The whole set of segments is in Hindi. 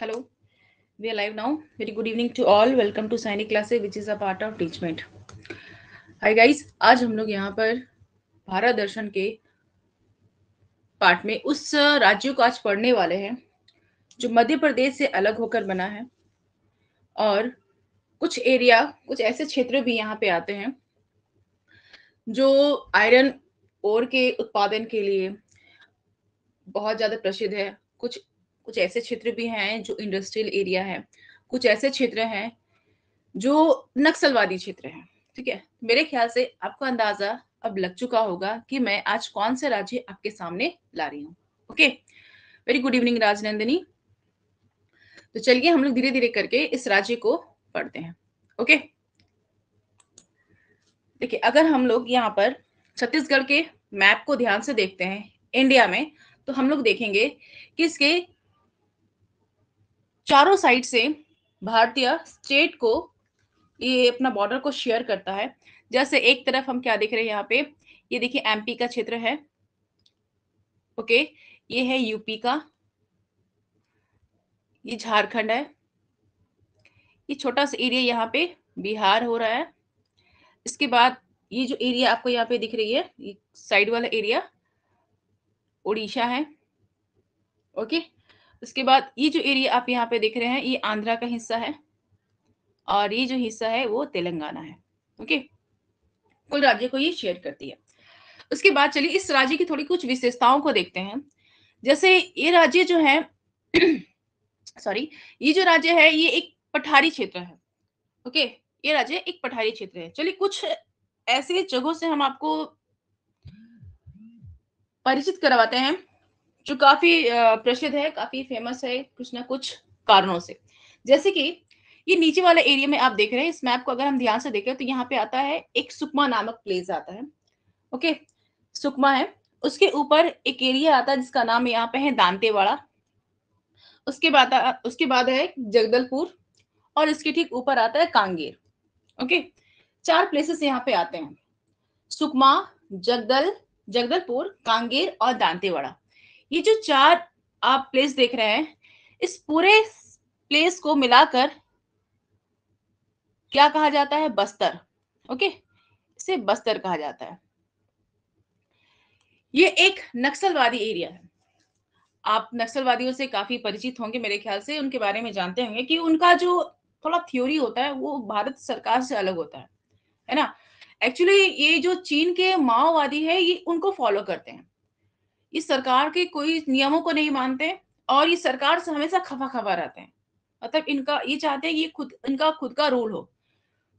hello we are live now very good evening to all welcome to sine classes which is a part of teachment hi guys आज हम लोग यहाँ पर भारत दर्शन के पार्ट में उस राज्यों को आज पढ़ने वाले हैं जो मध्य प्रदेश से अलग होकर बना है और कुछ एरिया कुछ ऐसे क्षेत्र भी यहाँ पे आते हैं जो आयरन ओर के उत्पादन के लिए बहुत ज्यादा प्रसिद्ध है कुछ कुछ ऐसे क्षेत्र भी हैं जो इंडस्ट्रियल एरिया है कुछ ऐसे क्षेत्र हैं जो नक्सलवादी क्षेत्र हैं ठीक है मेरे ख्याल से आपको अंदाजा अब लग चुका होगा कि मैं आज कौन से राज्य आपके सामने ला रही हूँ okay very good evening Rajnandini तो चलिए हम लोग धीरे धीरे करके इस राज्य को पढ़ते हैं ओके देखिए अगर हम लोग यहाँ पर छत्तीसगढ़ के मैप को ध्यान से देखते हैं इंडिया में तो हम लोग देखेंगे कि इसके चारों साइड से भारतीय स्टेट को ये अपना बॉर्डर को शेयर करता है जैसे एक तरफ हम क्या देख रहे हैं यहाँ पे ये देखिए एमपी का क्षेत्र है ओके ये है यूपी का ये झारखंड है ये छोटा सा एरिया यहाँ पे बिहार हो रहा है इसके बाद ये जो एरिया आपको यहाँ पे दिख रही है साइड वाला एरिया उड़ीसा है ओके उसके बाद ये जो एरिया आप यहाँ पे देख रहे हैं ये आंध्रा का हिस्सा है और ये जो हिस्सा है वो तेलंगाना है ओके कुल राज्य को ये शेयर करती है उसके बाद चलिए इस राज्य की थोड़ी कुछ विशेषताओं को देखते हैं जैसे ये राज्य जो है सॉरी ये जो राज्य है ये एक पठारी क्षेत्र है ओके ये राज्य एक पठारी क्षेत्र है चलिए कुछ ऐसे जगहों से हम आपको परिचित करवाते हैं जो काफी प्रसिद्ध है काफी फेमस है कुछ ना कुछ कारणों से जैसे कि ये नीचे वाला एरिया में आप देख रहे हैं इस मैप को अगर हम ध्यान से देखें तो यहाँ पे आता है एक सुकमा नामक प्लेस आता है ओके सुकमा है उसके ऊपर एक एरिया आता है जिसका नाम यहाँ पे है दांतेवाड़ा उसके बाद उसके बाद है जगदलपुर और इसके ठीक ऊपर आता है कांगेर ओके चार प्लेसेस यहाँ पे आते हैं सुकमा जगदल जगदलपुर कांगेर और दांतेवाड़ा ये जो चार आप प्लेस देख रहे हैं इस पूरे प्लेस को मिलाकर क्या कहा जाता है बस्तर ओके इसे बस्तर कहा जाता है ये एक नक्सलवादी एरिया है आप नक्सलवादियों से काफी परिचित होंगे मेरे ख्याल से उनके बारे में जानते होंगे कि उनका जो थोड़ा थ्योरी होता है वो भारत सरकार से अलग होता है है ना एक्चुअली ये जो चीन के माओवादी है ये उनको फॉलो करते हैं इस सरकार के कोई नियमों को नहीं मानते और ये सरकार से हमेशा खफा खफा रहते हैं मतलब इनका ये चाहते हैं ये खुद इनका खुद का रूल हो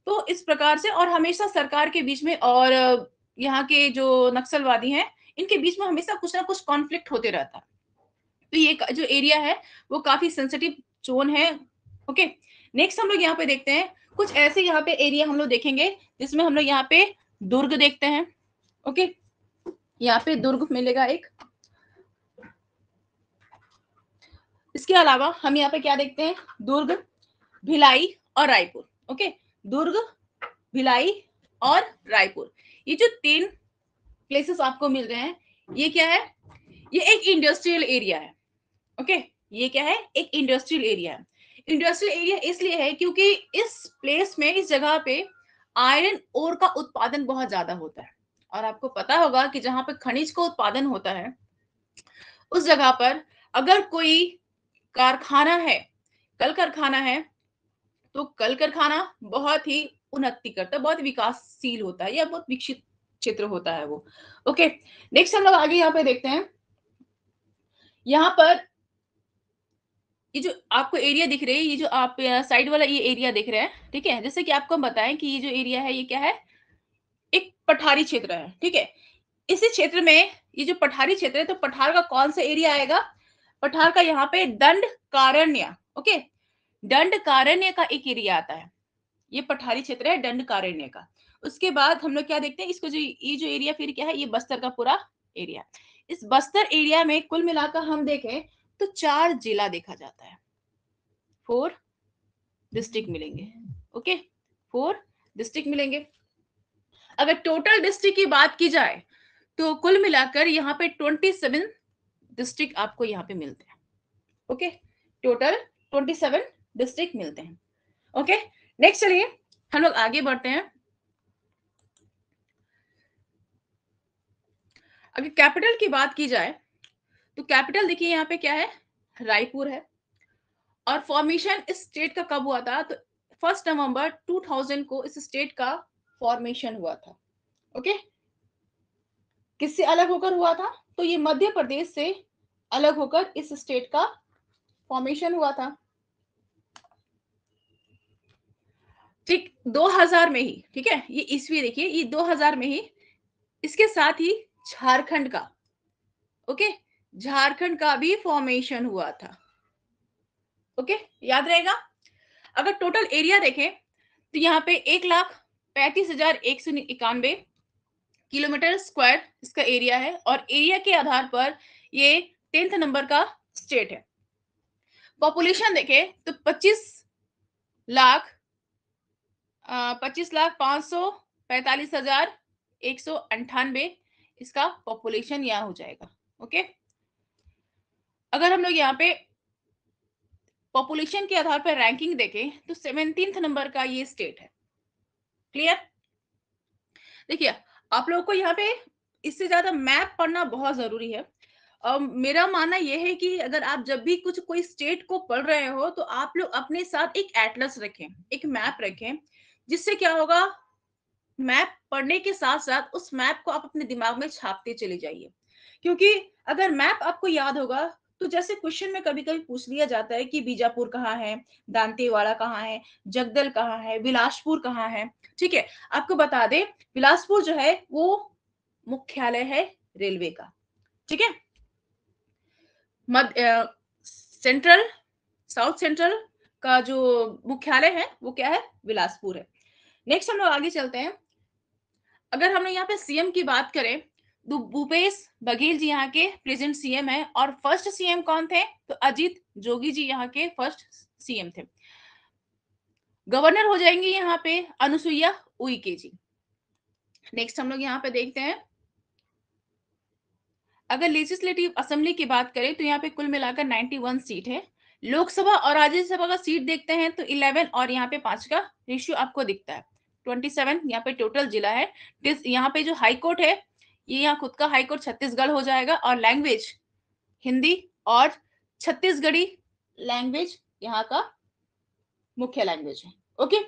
तो इस प्रकार से और हमेशा सरकार के बीच में और यहाँ के जो नक्सलवादी हैं इनके बीच में हमेशा कुछ ना कुछ कॉन्फ्लिक्ट होते रहता है तो ये जो एरिया है वो काफी सेंसिटिव जोन है ओके नेक्स्ट हम लोग यहाँ पे देखते हैं कुछ ऐसे यहाँ पे एरिया हम लोग देखेंगे जिसमें हम लोग यहाँ पे दुर्ग देखते हैं ओके यहाँ पे दुर्ग मिलेगा एक इसके अलावा हम यहाँ पे क्या देखते हैं दुर्ग भिलाई और रायपुर ओके दुर्ग भिलाई और रायपुर ये जो तीन प्लेसेस आपको मिल रहे हैं ये क्या है ये एक इंडस्ट्रियल एरिया है ओके ये क्या है एक इंडस्ट्रियल एरिया है इंडस्ट्रियल एरिया इसलिए है क्योंकि इस प्लेस में इस जगह पे आयरन ओर का उत्पादन बहुत ज्यादा होता है और आपको पता होगा कि जहां पर खनिज का उत्पादन होता है उस जगह पर अगर कोई कारखाना है कल कारखाना है तो कल कारखाना बहुत ही उन्नति करता है बहुत विकासशील होता है या बहुत विकसित क्षेत्र होता है वो ओके नेक्स्ट हम लोग आगे यहाँ पे देखते हैं यहाँ पर ये जो आपको एरिया दिख रही है ये जो आप साइड वाला ये एरिया दिख रहे हैं ठीक है जैसे कि आपको हम बताएं कि ये जो एरिया है ये क्या है एक पठारी क्षेत्र है ठीक है इसी क्षेत्र में ये जो पठारी क्षेत्र है तो पठार का कौन सा एरिया आएगा पठार का यहाँ पे दंड कारण्य ओके दंड कारण्य का एक एरिया आता है ये पठारी क्षेत्र है दंड कारण्य का उसके बाद हम लोग क्या देखते हैं इसको जो ये जो एरिया फिर क्या है ये बस्तर का पूरा एरिया इस बस्तर एरिया में कुल मिलाकर हम देखें तो चार जिला देखा जाता है फोर डिस्ट्रिक्ट मिलेंगे ओके फोर डिस्ट्रिक्ट मिलेंगे अगर टोटल डिस्ट्रिक्ट की बात की जाए तो कुल मिलाकर यहाँ पे ट्वेंटी सेवन डिस्ट्रिक्ट आपको यहाँ पे मिलते हैं okay total twenty seven district मिलते हैं ओके नेक्स्ट चलिए हम लोग आगे बढ़ते हैं अगर कैपिटल की बात की जाए तो कैपिटल देखिए यहाँ पे क्या है रायपुर है और फॉर्मेशन इस स्टेट का कब हुआ था तो फर्स्ट नवंबर 2000 को इस स्टेट का फॉर्मेशन हुआ था ओके किससे अलग होकर हुआ था तो ये मध्य प्रदेश से अलग होकर इस स्टेट का फॉर्मेशन हुआ था ठीक 2000 में ही ठीक है ये ईस्वी देखिए ये 2000 में ही इसके साथ ही झारखंड का ओके झारखंड का भी फॉर्मेशन हुआ था ओके याद रहेगा अगर टोटल एरिया देखें तो यहाँ पे एक लाख पैंतीस हजार एक सौ इक्यानवे किलोमीटर स्क्वायर इसका एरिया है और एरिया के आधार पर ये टेंथ नंबर का स्टेट है पॉपुलेशन देखें तो 25 लाख पच्चीस लाख पांच सौ हजार एक सौ अंठानवे इसका पॉपुलेशन यहाँ हो जाएगा ओके अगर हम लोग यहाँ पे पॉपुलेशन के आधार पर रैंकिंग देखें तो सेवनटीन नंबर का ये स्टेट है क्लियर देखिए आप लोगों को यहाँ पे इससे ज्यादा मैप पढ़ना बहुत जरूरी है और मेरा मानना यह है कि अगर आप जब भी कुछ कोई स्टेट को पढ़ रहे हो तो आप लोग अपने साथ एक एटलस रखें एक मैप रखें जिससे क्या होगा मैप पढ़ने के साथ साथ उस मैप को आप अपने दिमाग में छापते चले जाइए क्योंकि अगर मैप आपको याद होगा तो जैसे क्वेश्चन में कभी कभी पूछ लिया जाता है कि बीजापुर कहाँ है दांतेवाड़ा कहाँ है जगदल कहाँ है बिलासपुर कहाँ है ठीक है आपको बता दे बिलासपुर जो है वो मुख्यालय है रेलवे का ठीक है मध्य सेंट्रल साउथ सेंट्रल का जो मुख्यालय है वो क्या है बिलासपुर है नेक्स्ट हम लोग आगे चलते हैं अगर हम लोग यहाँ पे सीएम की बात करें भूपेश बघेल जी यहाँ के प्रेजेंट सीएम है और फर्स्ट सीएम कौन थे तो अजीत जोगी जी यहाँ के फर्स्ट सीएम थे गवर्नर हो जाएंगे यहाँ पे अनुसुईया उइके जी नेक्स्ट हम लोग यहाँ पे देखते हैं अगर लेजिस्लेटिव असेंबली की बात करें तो यहाँ पे कुल मिलाकर 91 सीट है लोकसभा और राज्यसभा का सीट देखते हैं तो 11 और यहाँ पे पांच का रेशियो आपको दिखता है 27 यहाँ पे टोटल जिला है यहाँ पे जो हाईकोर्ट है ये यहाँ खुद का हाईकोर्ट छत्तीसगढ़ हो जाएगा और लैंग्वेज हिंदी और छत्तीसगढ़ी लैंग्वेज यहाँ का मुख्य लैंग्वेज है ओके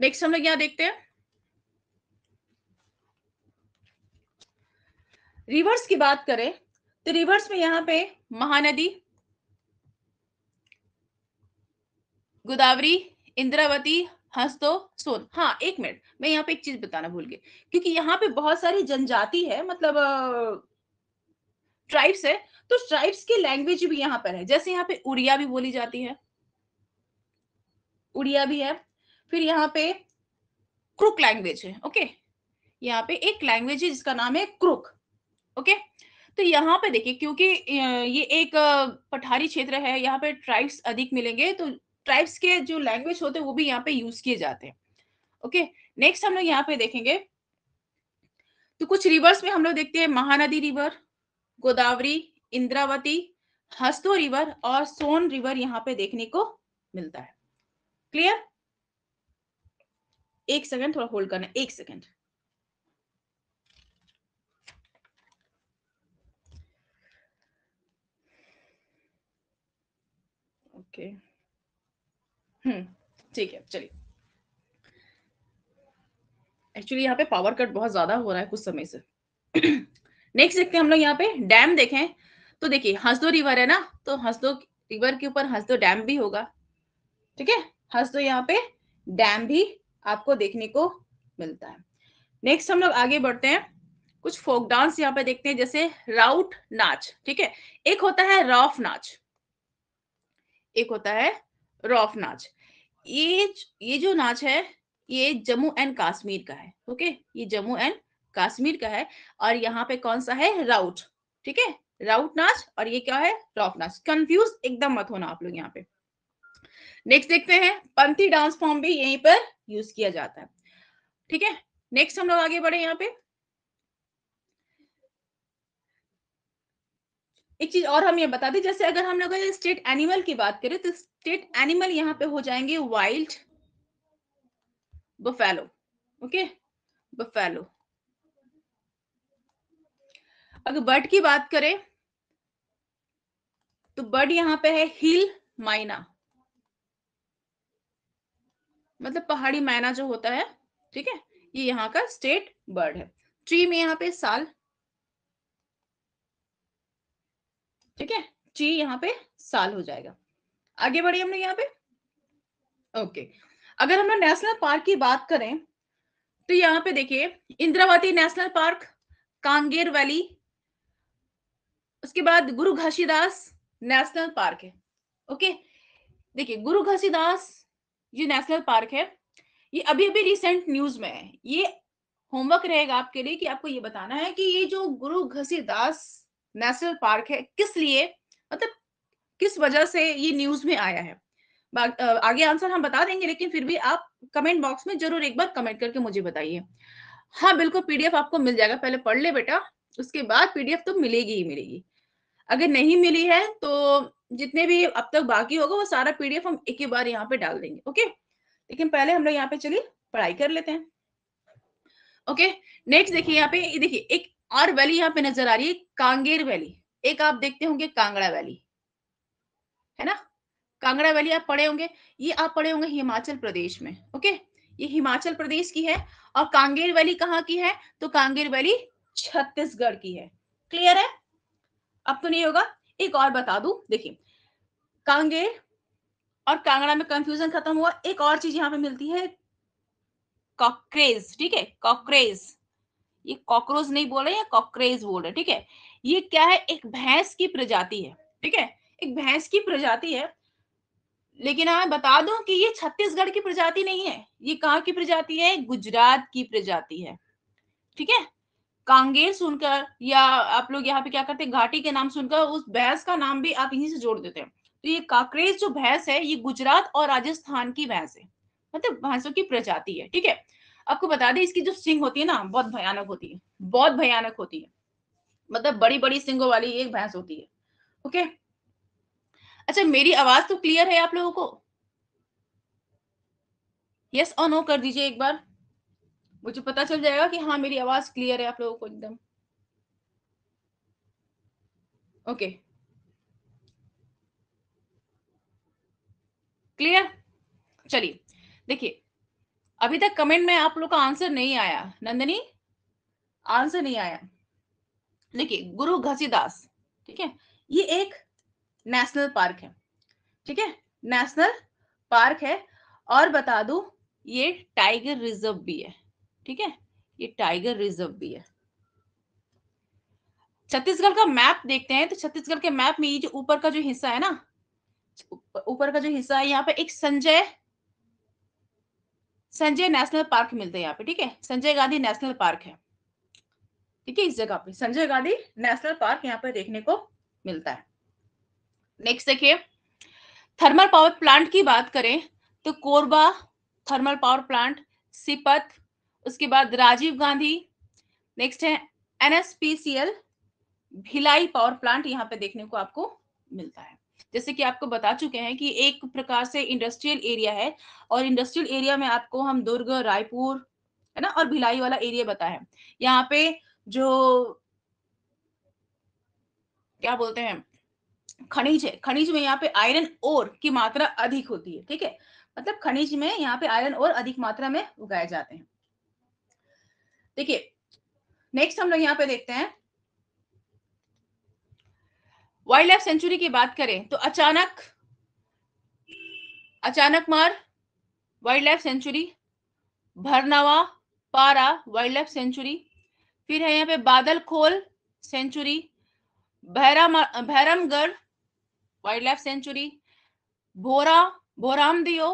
नेक्स्ट हम लोग यहाँ देखते हैं रिवर्स की बात करें तो रिवर्स में यहाँ पे महानदी गोदावरी इंद्रावती हंस दो सोन हाँ एक मिनट मैं यहाँ पे एक चीज बताना भूल गई क्योंकि यहाँ पे बहुत सारी जनजाति है मतलब ट्राइब्स है तो ट्राइब्स की लैंग्वेज भी यहाँ पर है जैसे यहाँ पे उड़िया भी बोली जाती है उड़िया भी है फिर यहाँ पे क्रुक लैंग्वेज है ओके यहाँ पे एक लैंग्वेज है जिसका नाम है क्रुक ओके तो यहाँ पे देखिए क्योंकि ये एक पठारी क्षेत्र है यहाँ पे ट्राइब्स अधिक मिलेंगे तो ट्राइब्स के जो लैंग्वेज होते हैं वो भी यहाँ पे यूज किए जाते हैं ओके नेक्स्ट हम लोग यहाँ पे देखेंगे तो कुछ रिवर्स में हम लोग देखते हैं महानदी रिवर गोदावरी इंद्रावती हस्तो रिवर और सोन रिवर यहाँ पे देखने को मिलता है क्लियर एक सेकेंड थोड़ा होल्ड करना एक सेकेंड ओके okay. हम्म, ठीक है चलिए एक्चुअली यहाँ पे पावर कट बहुत ज्यादा हो रहा है कुछ समय से नेक्स्ट देखते हैं हम लोग यहाँ पे डैम देखें तो देखिए हंसदो रिवर है ना तो हंसदो रिवर के ऊपर हंसदो डैम भी होगा ठीक है हंसदो यहाँ पे डैम भी आपको देखने को मिलता है नेक्स्ट हम लोग आगे बढ़ते हैं कुछ फोक डांस यहाँ पे देखते हैं जैसे राउट नाच ठीक है एक होता है रॉफ नाच एक होता है रॉफ नाच ये ये जो नाच है ये जम्मू एंड कश्मीर का है ओके ये जम्मू एंड कश्मीर का है और यहाँ पे कौन सा है राउट ठीक है राउट नाच और ये क्या है रॉफ नाच कंफ्यूज एकदम मत होना आप लोग यहाँ पे नेक्स्ट देखते हैं पंथी डांस फॉर्म भी यहीं पर यूज किया जाता है ठीक है नेक्स्ट हम लोग आगे बढ़े यहाँ पे एक चीज और हम ये बता दें जैसे अगर हम लोग स्टेट एनिमल की बात करें तो स्टेट एनिमल यहाँ पे हो जाएंगे वाइल्ड बफेलो ओके बफेलो अगर बर्ड की बात करें तो बर्ड यहाँ पे है हिल माइना मतलब पहाड़ी मैना जो होता है ठीक है ये यहाँ का स्टेट बर्ड है ट्री में यहाँ पे साल ठीक है ची यहाँ पे साल हो जाएगा आगे बढ़े हम लोग यहाँ पे ओके अगर हम लोग नेशनल पार्क की बात करें तो यहाँ पे देखिए Indravati national park Kanger valley उसके बाद गुरु घासीदास नेशनल पार्क है ओके देखिए गुरु घासीदास ये नेशनल पार्क है ये अभी अभी रिसेंट न्यूज में है ये होमवर्क रहेगा आपके लिए कि आपको ये बताना है कि ये जो गुरु घसीदास नेशनल पार्क है किस लिए मतलब किस वजह से ये न्यूज में आया है आगे आंसर हम बता देंगे लेकिन फिर भी आप कमेंट बॉक्स में जरूर एक बार कमेंट करके मुझे बताइए हाँ बिल्कुल पीडीएफ आपको मिल जाएगा पहले पढ़ ले बेटा उसके बाद पीडीएफ तो मिलेगी ही मिलेगी अगर नहीं मिली है तो जितने भी अब तक बाकी होगा वो सारा पीडीएफ हम एक ही बार यहाँ पे डाल देंगे ओके लेकिन पहले हम लोग यहाँ पे चलिए पढ़ाई कर लेते हैं ओके नेक्स्ट देखिए यहाँ पे देखिए एक और वैली यहाँ पे नजर आ रही है कांगेर वैली एक आप देखते होंगे कांगड़ा वैली है ना कांगड़ा वैली आप पढ़े होंगे ये आप पढ़े होंगे हिमाचल प्रदेश में ओके ये हिमाचल प्रदेश की है और कांगेर वैली कहाँ की है तो कांगेर वैली छत्तीसगढ़ की है क्लियर है अब तो नहीं होगा एक और बता दू देखिए कांगेर और कांगड़ा में कंफ्यूजन खत्म हुआ एक और चीज यहाँ पे मिलती है कॉकरेज ठीक है कॉकरेज ये कॉकरोच नहीं बोल रहे हैं कॉकरेज बोल रहे ठीक है ये क्या है एक भैंस की प्रजाति है ठीक है एक भैंस की प्रजाति है लेकिन हाँ बता दूं कि ये छत्तीसगढ़ की प्रजाति नहीं है ये कहाँ की प्रजाति है गुजरात की प्रजाति है ठीक है कांगेर सुनकर या आप लोग यहाँ पे क्या करते हैं घाटी के नाम सुनकर उस भैंस का नाम भी आप यहीं से जोड़ देते हैं तो ये काकरेज जो भैंस है ये गुजरात और राजस्थान की भैंस है मतलब भैंसों की प्रजाति है ठीक है आपको बता दें इसकी जो सिंग होती है ना बहुत भयानक होती है बहुत भयानक होती है मतलब बड़ी बड़ी सिंगों वाली एक भैंस होती है ओके अच्छा मेरी आवाज तो क्लियर है आप लोगों को यस और नो कर दीजिए एक बार मुझे पता चल जाएगा कि हाँ मेरी आवाज क्लियर है आप लोगों को एकदम ओके क्लियर चलिए देखिए अभी तक कमेंट में आप लोग का आंसर नहीं आया नंदनी आंसर नहीं आया देखिए गुरु घसीदास ठीक है ये एक नेशनल पार्क है ठीक है नेशनल पार्क है और बता दू ये टाइगर रिजर्व भी है ठीक है ये टाइगर रिजर्व भी है छत्तीसगढ़ का मैप देखते हैं तो छत्तीसगढ़ के मैप में ये जो ऊपर का जो हिस्सा है ना ऊपर का जो हिस्सा है यहाँ पे एक संजय संजय नेशनल पार्क मिलते हैं यहाँ पे ठीक है संजय गांधी नेशनल पार्क है ठीक है इस जगह पे संजय गांधी नेशनल पार्क यहाँ पे देखने को मिलता है नेक्स्ट देखिए थर्मल पावर प्लांट की बात करें तो Korba thermal power plant Sipat उसके बाद राजीव गांधी नेक्स्ट है एनएसपीसीएल भिलाई पावर प्लांट यहाँ पे देखने को आपको मिलता है जैसे कि आपको बता चुके हैं कि एक प्रकार से इंडस्ट्रियल एरिया है और इंडस्ट्रियल एरिया में आपको हम दुर्ग रायपुर है ना और भिलाई वाला एरिया बताया यहाँ पे जो क्या बोलते हैं खनिज है खनिज में यहाँ पे आयरन और की मात्रा अधिक होती है ठीक है मतलब खनिज में यहाँ पे आयरन और अधिक मात्रा में उगाए जाते हैं देखिए नेक्स्ट हम लोग यहाँ पे देखते हैं वाइल्ड लाइफ सेंचुरी की बात करें तो अचानक अचानक मार वाइल्ड लाइफ सेंचुरी भरनावा पारा वाइल्ड लाइफ सेंचुरी फिर है यहाँ पे Badal Khol sanctuary Bhairamgarh wild life sanctuary Bhoramdeo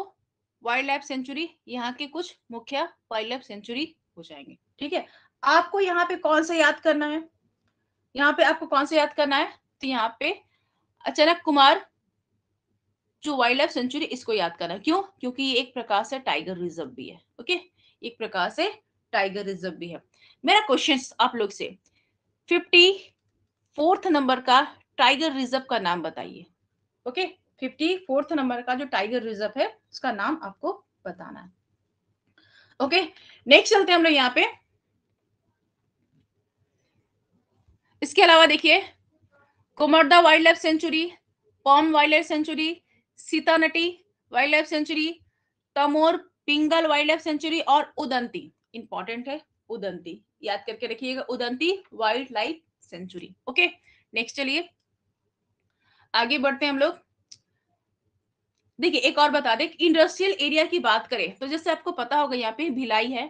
wild life century यहाँ के कुछ मुख्य वाइल्ड लाइफ सेंचुरी हो जाएंगे ठीक है आपको यहाँ पे कौन सा याद करना है यहाँ पे आपको कौन सा याद करना है सकते हैं यहाँ पे अचानक कुमार जो वाइल्ड लाइफ सेंचुरी इसको याद करना क्यों क्योंकि ये एक प्रकार से टाइगर रिजर्व भी है ओके एक प्रकार से टाइगर रिजर्व भी है मेरा क्वेश्चन आप लोग से फिफ्टी फोर्थ नंबर का टाइगर रिजर्व का नाम बताइए ओके फिफ्टी फोर्थ नंबर का जो टाइगर रिजर्व है उसका नाम आपको बताना है ओके नेक्स्ट चलते हैं हम लोग यहाँ पे इसके अलावा देखिए कोमरदा वाइल्ड लाइफ सेंचुरी पॉम wild life sanctuary Sitanadi wild life sanctuary Tamor Pingla wild life century और उदंती इंपॉर्टेंट है उदंती याद करके रखिएगा Udanti wild life sanctuary okay next चलिए आगे बढ़ते हैं हम लोग देखिए एक और बता दें इंडस्ट्रियल एरिया की बात करें तो जैसे आपको पता होगा यहाँ पे भिलाई है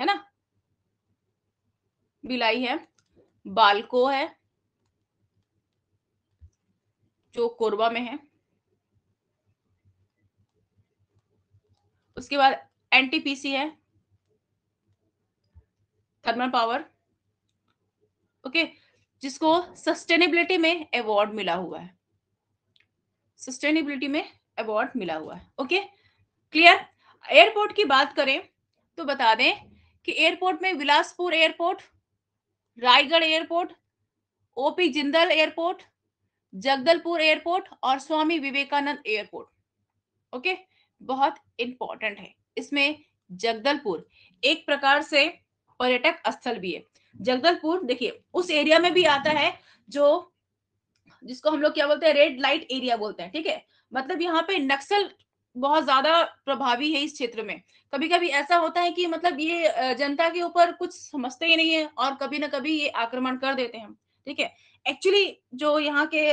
है ना भिलाई है बालको है जो कोरबा में है उसके बाद एनटीपीसी है थर्मल पावर ओके जिसको सस्टेनेबिलिटी में अवार्ड मिला हुआ है सस्टेनेबिलिटी में अवार्ड मिला हुआ है ओके क्लियर एयरपोर्ट की बात करें तो बता दें कि एयरपोर्ट में Bilaspur airport Raigarh airport OP Jindal airport Jagdalpur airport और स्वामी विवेकानंद एयरपोर्ट ओके बहुत इंपॉर्टेंट है इसमें जगदलपुर एक प्रकार से पर्यटक स्थल भी है जगदलपुर देखिए उस एरिया में भी आता है जो जिसको हम लोग क्या बोलते हैं रेड लाइट एरिया बोलते हैं ठीक है मतलब यहाँ पे नक्सल बहुत ज्यादा प्रभावी है इस क्षेत्र में कभी कभी ऐसा होता है कि मतलब ये जनता के ऊपर कुछ समझते ही नहीं है और कभी ना कभी ये आक्रमण कर देते हैं ठीक है एक्चुअली जो यहाँ के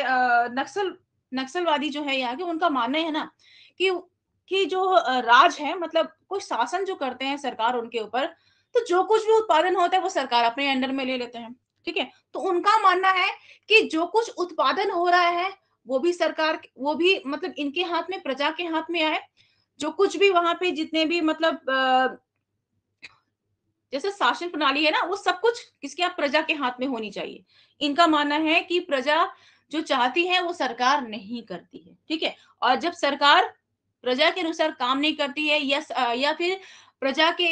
नक्सल नक्सलवादी जो है यहाँ के उनका मानना है ना कि कि जो राज है मतलब कुछ शासन जो करते हैं सरकार उनके ऊपर तो जो कुछ भी उत्पादन होता है वो सरकार अपने अंडर में ले लेते हैं ठीक है तो उनका मानना है कि जो कुछ उत्पादन हो रहा है वो भी सरकार वो भी मतलब इनके हाथ में प्रजा के हाथ में आए जो कुछ भी वहां पे जितने भी मतलब जैसे शासन प्रणाली है ना वो सब कुछ किसके आप प्रजा के हाथ में होनी चाहिए इनका मानना है कि प्रजा जो चाहती है वो सरकार नहीं करती है ठीक है और जब सरकार प्रजा के अनुसार काम नहीं करती है या या फिर प्रजा के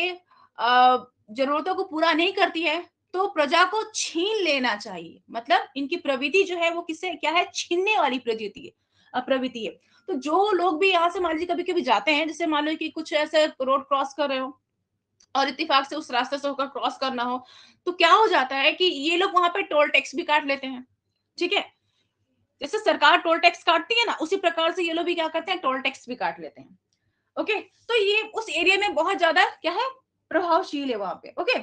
जरूरतों को पूरा नहीं करती है तो प्रजा को छीन लेना चाहिए मतलब इनकी प्रवृत्ति जो है वो किससे क्या है छीनने वाली प्रवृत्ति है प्रवृत्ति है तो जो लोग भी यहाँ से मान लीजिए कभी कभी जाते हैं जैसे मान लो कि कुछ ऐसे रोड क्रॉस कर रहे हो और इतफाक से उस रास्ते से होकर क्रॉस करना हो तो क्या हो जाता है कि ये लोग वहां पर टोल टैक्स भी काट लेते हैं ठीक है जैसे सरकार टोल टैक्स काटती है ना उसी प्रकार से ये लोग भी क्या करते हैं टोल टैक्स भी काट लेते हैं ओके तो ये उस एरिया में बहुत ज्यादा क्या है प्रभावशील है वहां पे ओके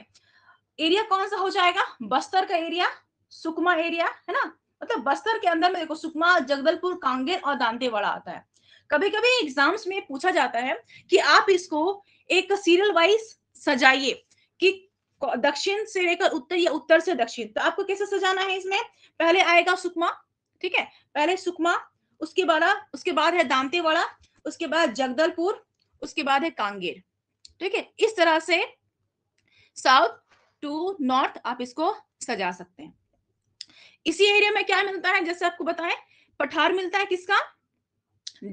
एरिया कौन सा हो जाएगा बस्तर का एरिया सुकमा एरिया है ना मतलब बस्तर के अंदर में देखो सुकमा जगदलपुर कांगेर और दांतेवाड़ा आता है कभी कभी एग्जाम्स में पूछा जाता है कि आप इसको एक सीरियल वाइज सजाइए कि दक्षिण से लेकर उत्तर या उत्तर से दक्षिण तो आपको कैसे सजाना है इसमें पहले आएगा सुकमा ठीक है पहले सुकमा उसके बाद उसके बाद है दामतेवाड़ा उसके बाद जगदलपुर उसके बाद है कांगेर ठीक है इस तरह से साउथ टू नॉर्थ आप इसको सजा सकते हैं इसी एरिया में क्या मिलता है जैसे आपको बताएं पठार मिलता है किसका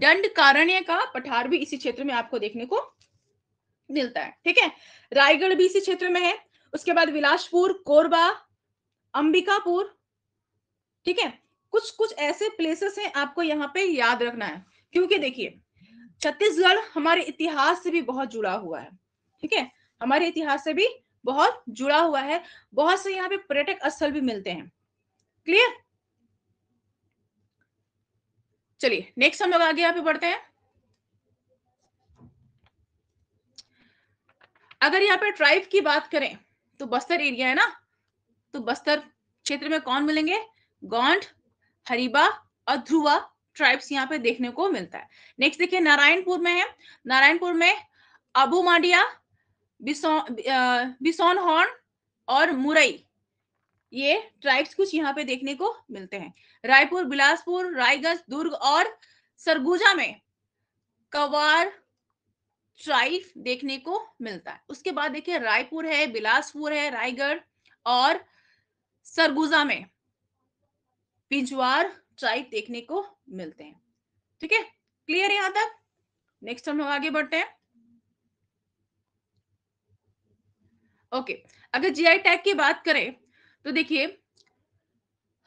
दंड कारण्य का पठार भी इसी क्षेत्र में आपको देखने को मिलता है ठीक है रायगढ़ भी इसी क्षेत्र में है उसके बाद विलासपुर कोरबा अंबिकापुर ठीक है कुछ कुछ ऐसे प्लेसेस हैं आपको यहाँ पे याद रखना है क्योंकि देखिए छत्तीसगढ़ हमारे इतिहास से भी बहुत जुड़ा हुआ है ठीक है हमारे इतिहास से भी बहुत जुड़ा हुआ है बहुत से यहाँ पे पर्यटक स्थल भी मिलते हैं क्लियर चलिए नेक्स्ट हम लोग आगे यहाँ पे बढ़ते हैं अगर यहाँ पे ट्राइब की बात करें तो बस्तर एरिया है ना तो बस्तर क्षेत्र में कौन मिलेंगे गौंड हरीबा और ध्रुवा ट्राइब्स यहाँ पे देखने को मिलता है नेक्स्ट देखिए नारायणपुर में है नारायणपुर में अबू मांडिया बिसोन हॉर्न और मुरई ये ट्राइब्स कुछ यहाँ पे देखने को मिलते हैं रायपुर बिलासपुर रायगंज दुर्ग और सरगुजा में कवार ट्राइफ देखने को मिलता है उसके बाद देखिए रायपुर है बिलासपुर है रायगढ़ और सरगुजा में पिंजवार ट्राइब देखने को मिलते हैं ठीक है क्लियर यहां तक नेक्स्ट हम लोग आगे बढ़ते हैं ओके अगर जीआई टैग की बात करें तो देखिए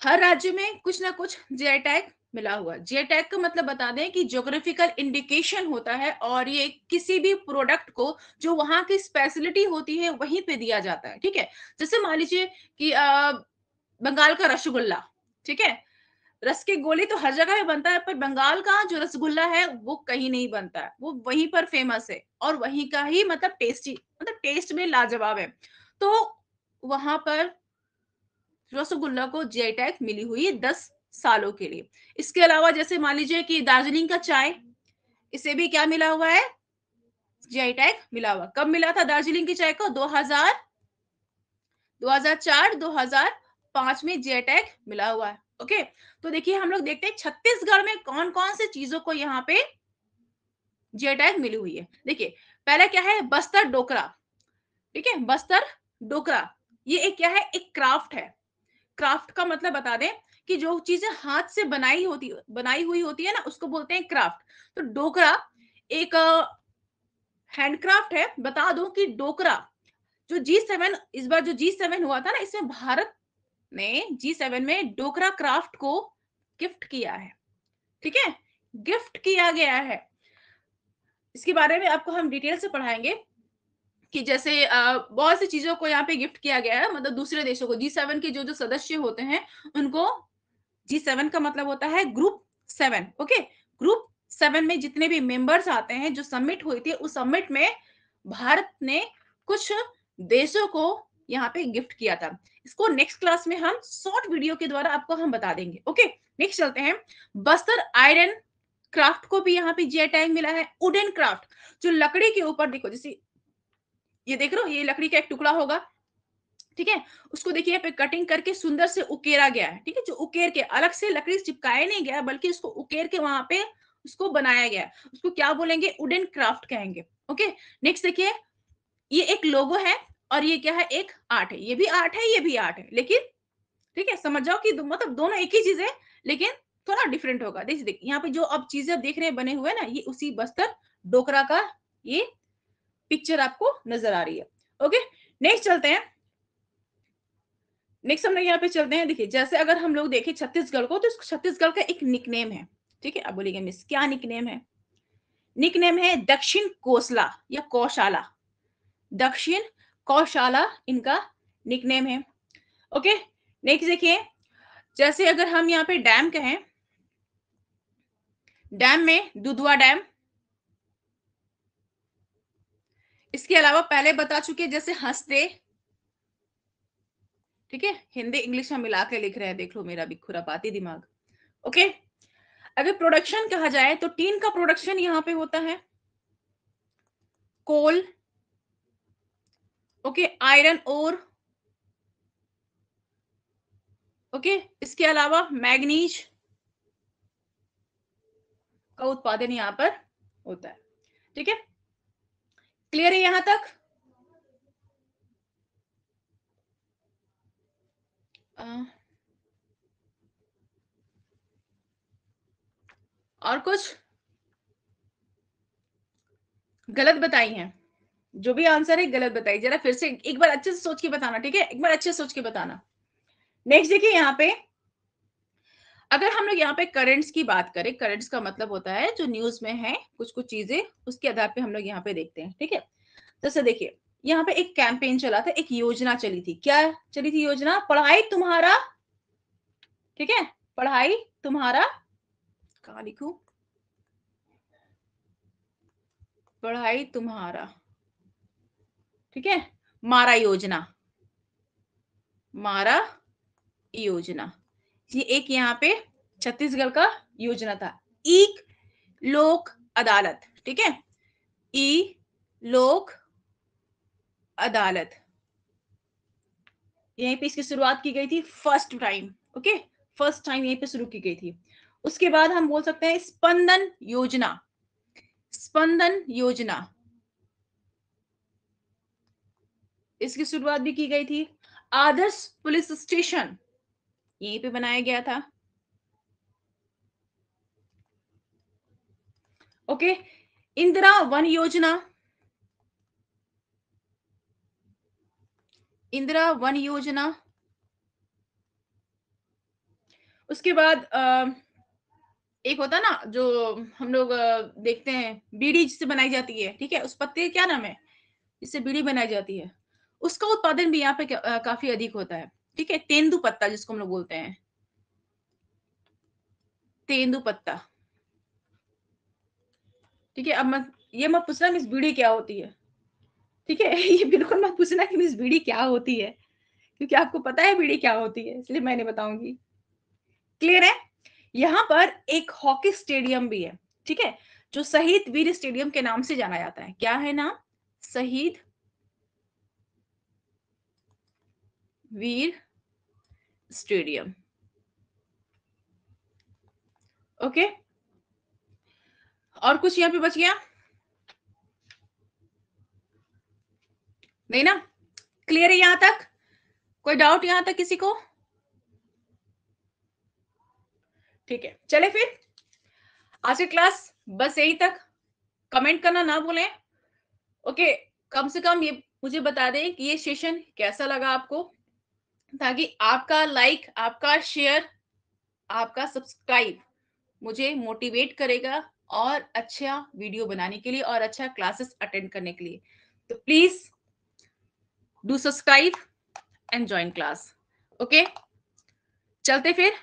हर राज्य में कुछ ना कुछ जीआई टैग मिला हुआ जी टैग का मतलब बता दें कि जोग्राफिकल इंडिकेशन होता है और ये किसी भी प्रोडक्ट को जो वहां की स्पेशलिटी होती है वहीं पे दिया जाता है ठीक है जैसे मान लीजिए कि आ, बंगाल का रसगुल्ला ठीक है रस के गोले तो हर जगह पे बनता है पर बंगाल का जो रसगुल्ला है वो कहीं नहीं बनता है वो वहीं पर फेमस है और वहीं का ही मतलब टेस्टी मतलब टेस्ट में लाजवाब है तो वहां पर रसगुल्ला को जी टैग e मिली हुई है दस सालों के लिए इसके अलावा जैसे मान लीजिए कि दार्जिलिंग का चाय इसे भी क्या मिला हुआ है जीआई टैग मिला हुआ कब मिला था दार्जिलिंग की चाय को 2000 2004 2005 में जीआई टैग मिला हुआ है ओके तो देखिए हम लोग देखते हैं छत्तीसगढ़ में कौन कौन से चीजों को यहाँ पे जीआई टैग मिली हुई है देखिए पहला क्या है बस्तर डोकरा ठीक है बस्तर डोकरा ये एक क्या है एक क्राफ्ट है क्राफ्ट का मतलब बता दें कि जो चीजें हाथ से बनाई होती बनाई हुई होती है ना उसको बोलते हैं क्राफ्ट तो डोकरा एक हैंडक्राफ्ट है बता दो कि डोकरा जो जी सेवन इस बार जो जी सेवन हुआ था ना इसमें भारत ने जी सेवन में डोकरा क्राफ्ट को गिफ्ट किया है ठीक है गिफ्ट किया गया है इसके बारे में आपको हम डिटेल से पढ़ाएंगे कि जैसे बहुत सी चीजों को यहाँ पे गिफ्ट किया गया है मतलब दूसरे देशों को जी सेवन के जो जो सदस्य होते हैं उनको जी सेवन का मतलब होता है group seven okay group seven में जितने भी मेंबर्स आते हैं जो सबमिट हुई थी उस सबमिट में भारत ने कुछ देशों को यहाँ पे गिफ्ट किया था इसको नेक्स्ट क्लास में हम शॉर्ट वीडियो के द्वारा आपको हम बता देंगे ओके नेक्स्ट चलते हैं बस्तर आयरन क्राफ्ट को भी यहाँ पे जी टैग मिला है वुडन क्राफ्ट जो लकड़ी के ऊपर देखो जैसे ये देख रहे हो ये लकड़ी का एक टुकड़ा होगा ठीक है उसको देखिए यहाँ पे कटिंग करके सुंदर से उकेरा गया है ठीक है जो उकेर के अलग से लकड़ी चिपकाया नहीं गया बल्कि उसको उकेर के वहां पे उसको बनाया गया उसको क्या बोलेंगे उडन क्राफ्ट कहेंगे ओके नेक्स्ट देखिए ये एक लोगो है और ये क्या है एक आर्ट है ये भी आर्ट है ये भी आर्ट है लेकिन ठीक है समझ जाओ कि मतलब दोनों एक ही चीज है लेकिन थोड़ा डिफरेंट होगा देखिए देखिए यहाँ पे जो अब चीजें आप देख रहे हैं बने हुए ना ये उसी बस्तर डोकरा का ये पिक्चर आपको नजर आ रही है ओके नेक्स्ट चलते हैं नेक्स्ट हम लोग यहाँ पे चलते हैं देखिए जैसे अगर हम लोग देखें छत्तीसगढ़ को तो छत्तीसगढ़ का एक निकनेम है ठीक है अब बोलिए मिस क्या निकनेम है निकनेम है दक्षिण कोसला या कौशाला दक्षिण कौशाला इनका निकनेम है ओके नेक्स्ट देखिए जैसे अगर हम यहाँ पे डैम कहें डैम में दुधवा डैम इसके अलावा पहले बता चुके जैसे हंसते ठीक है हिंदी इंग्लिश में मिला के लिख रहे हैं देख लो मेरा भी खुरापाती दिमाग ओके अगर प्रोडक्शन कहा जाए तो टीन का प्रोडक्शन यहाँ पे होता है coal okay iron ore okay इसके अलावा मैग्नीज का उत्पादन यहां पर होता है ठीक है क्लियर है यहां तक और कुछ गलत बताई है जो भी आंसर है गलत बताई जरा फिर से एक बार अच्छे से सोच के बताना ठीक है एक बार अच्छे से सोच के बताना नेक्स्ट देखिए यहाँ पे अगर हम लोग यहाँ पे करंट्स की बात करें करंट्स का मतलब होता है जो न्यूज में है कुछ कुछ चीजें उसके आधार पे हम लोग यहाँ पे देखते हैं ठीक है जैसे तो देखिए यहाँ पे एक कैंपेन चला था एक योजना चली थी क्या चली थी योजना पढ़ाई तुम्हारा ठीक है पढ़ाई तुम्हारा कहा लिखू पढ़ाई तुम्हारा ठीक है मारा योजना मारा योजना ये एक यहाँ पे छत्तीसगढ़ का योजना था एक लोक अदालत ठीक है ई लोक अदालत यहीं पे इसकी शुरुआत की गई थी first time okay first time यहीं पे शुरू की गई थी उसके बाद हम बोल सकते हैं स्पंदन योजना स्पंदन योजना इसकी शुरुआत भी की गई थी आदर्श पुलिस स्टेशन यहीं पे बनाया गया था ओके इंदिरा वन योजना इंदिरा वन योजना उसके बाद एक होता ना जो हम लोग देखते हैं बीड़ी जिससे बनाई जाती है ठीक है उस पत्ते क्या नाम है जिससे बीड़ी बनाई जाती है उसका उत्पादन भी यहाँ पे काफी अधिक होता है ठीक है तेंदु पत्ता जिसको हम लोग बोलते हैं तेंदु पत्ता ठीक है अब मत ये मत पूछना इस बीड़ी क्या होती है ठीक है ये बिल्कुल मत पूछना कि मिस बीड़ी क्या होती है क्योंकि आपको पता है बीड़ी क्या होती है इसलिए मैंने बताऊंगी क्लियर है यहाँ पर एक हॉकी स्टेडियम भी है ठीक है जो शहीद वीर स्टेडियम के नाम से जाना जाता है क्या है नाम शहीद वीर स्टेडियम ओके और कुछ यहां पे बच गया नहीं ना क्लियर है यहां तक कोई डाउट यहां तक किसी को ठीक है चले फिर आज की क्लास बस यही तक कमेंट करना ना भूलें ओके कम से कम ये मुझे बता दें कि ये सेशन कैसा लगा आपको ताकि आपका लाइक आपका शेयर आपका सब्सक्राइब मुझे मोटिवेट करेगा और अच्छा वीडियो बनाने के लिए और अच्छा क्लासेस अटेंड करने के लिए तो please do subscribe and join class okay चलते फिर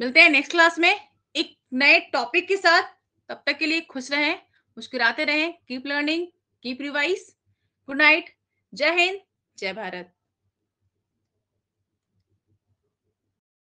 मिलते हैं नेक्स्ट क्लास में एक नए टॉपिक के साथ तब तक के लिए खुश रहें मुस्कुराते रहें keep learning keep revise good night जय हिंद जय भारत